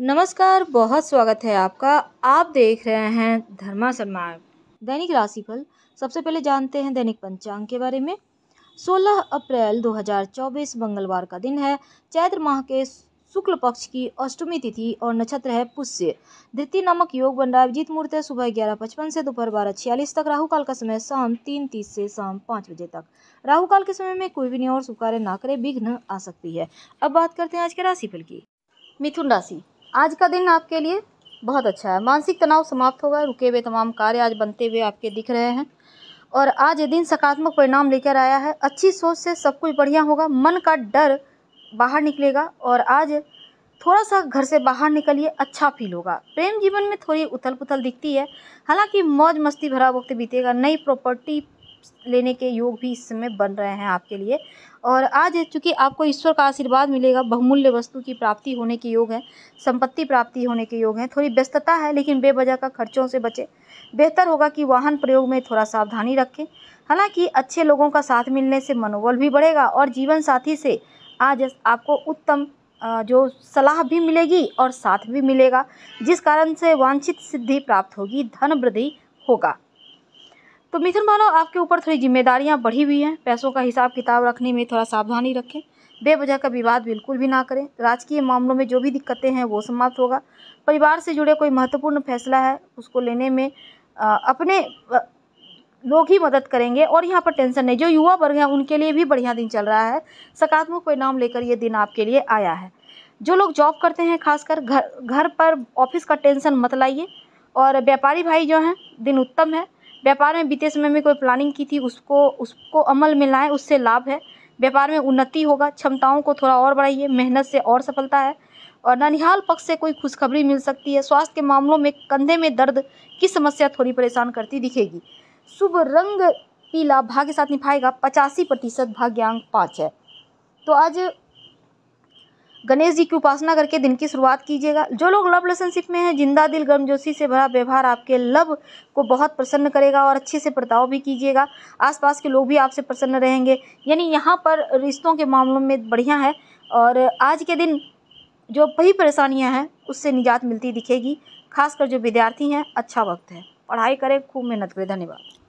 नमस्कार बहुत स्वागत है आपका आप देख रहे हैं धर्मा शर्मा दैनिक राशिफल सबसे पहले जानते हैं दैनिक पंचांग के बारे में 16 अप्रैल 2024 मंगलवार का दिन है चैत्र माह के शुक्ल पक्ष की अष्टमी तिथि और नक्षत्र है पुष्य द्वितीय नामक योग बन रहा है अभिजीत मुहूर्त है सुबह ग्यारह पचपन से दोपहर बारह छियालीस तक राहु काल का समय शाम तीन तीस से शाम पाँच बजे तक राहु काल के समय में कोई भी नहीं और शुभ कार्य ना करे विघ्न आ सकती है अब बात करते हैं आज के राशिफल की मिथुन राशि आज का दिन आपके लिए बहुत अच्छा है मानसिक तनाव समाप्त होगा रुके हुए तमाम कार्य आज बनते हुए आपके दिख रहे हैं और आज ये दिन सकारात्मक परिणाम लेकर आया है अच्छी सोच से सब कुछ बढ़िया होगा मन का डर बाहर निकलेगा और आज थोड़ा सा घर से बाहर निकलिए अच्छा फील होगा प्रेम जीवन में थोड़ी उथल पुथल दिखती है हालांकि मौज मस्ती भरा वक्त बीतेगा नई प्रॉपर्टी लेने के योग भी इस समय बन रहे हैं आपके लिए और आज चूँकि आपको ईश्वर का आशीर्वाद मिलेगा बहुमूल्य वस्तु की प्राप्ति होने के योग है संपत्ति प्राप्ति होने के योग हैं थोड़ी व्यस्तता है लेकिन बेवजह का खर्चों से बचें बेहतर होगा कि वाहन प्रयोग में थोड़ा सावधानी रखें हालांकि अच्छे लोगों का साथ मिलने से मनोबल भी बढ़ेगा और जीवन साथी से आज आपको उत्तम जो सलाह भी मिलेगी और साथ भी मिलेगा जिस कारण से वांछित सिद्धि प्राप्त होगी धन वृद्धि होगा तो मिथुन मानो आपके ऊपर थोड़ी जिम्मेदारियाँ बढ़ी हुई हैं पैसों का हिसाब किताब रखने में थोड़ा सावधानी रखें बेवजह का विवाद बिल्कुल भी ना करें राजकीय मामलों में जो भी दिक्कतें हैं वो समाप्त होगा परिवार से जुड़े कोई महत्वपूर्ण फैसला है उसको लेने में आ, अपने लोग ही मदद करेंगे और यहाँ पर टेंशन नहीं जो युवा वर्ग हैं उनके लिए भी बढ़िया दिन चल रहा है सकारात्मक परिणाम लेकर ये दिन आपके लिए आया है जो लोग जॉब करते हैं खासकर घर घर पर ऑफिस का टेंशन मत लाइए और व्यापारी भाई जो हैं दिन उत्तम है व्यापार में बीते समय में कोई प्लानिंग की थी उसको उसको अमल में लाएँ उससे लाभ है व्यापार में उन्नति होगा क्षमताओं को थोड़ा और बढ़ाइए मेहनत से और सफलता है और ननिहाल पक्ष से कोई खुशखबरी मिल सकती है स्वास्थ्य के मामलों में कंधे में दर्द की समस्या थोड़ी परेशान करती दिखेगी शुभ रंग पीला भाग्य साथ निभाएगा पचासी प्रतिशत भाग्यांक पाँच है तो आज गणेश जी की उपासना करके दिन की शुरुआत कीजिएगा जो लोग लव रिलेशनशिप में हैं जिंदा दिल गर्मजोशी से भरा व्यवहार आपके लव को बहुत प्रसन्न करेगा और अच्छे से बर्ताव भी कीजिएगा आसपास के लोग भी आपसे प्रसन्न रहेंगे यानी यहाँ पर रिश्तों के मामलों में बढ़िया है और आज के दिन जो वही परेशानियाँ हैं उससे निजात मिलती दिखेगी खासकर जो विद्यार्थी हैं अच्छा वक्त है पढ़ाई करें खूब मेहनत करें धन्यवाद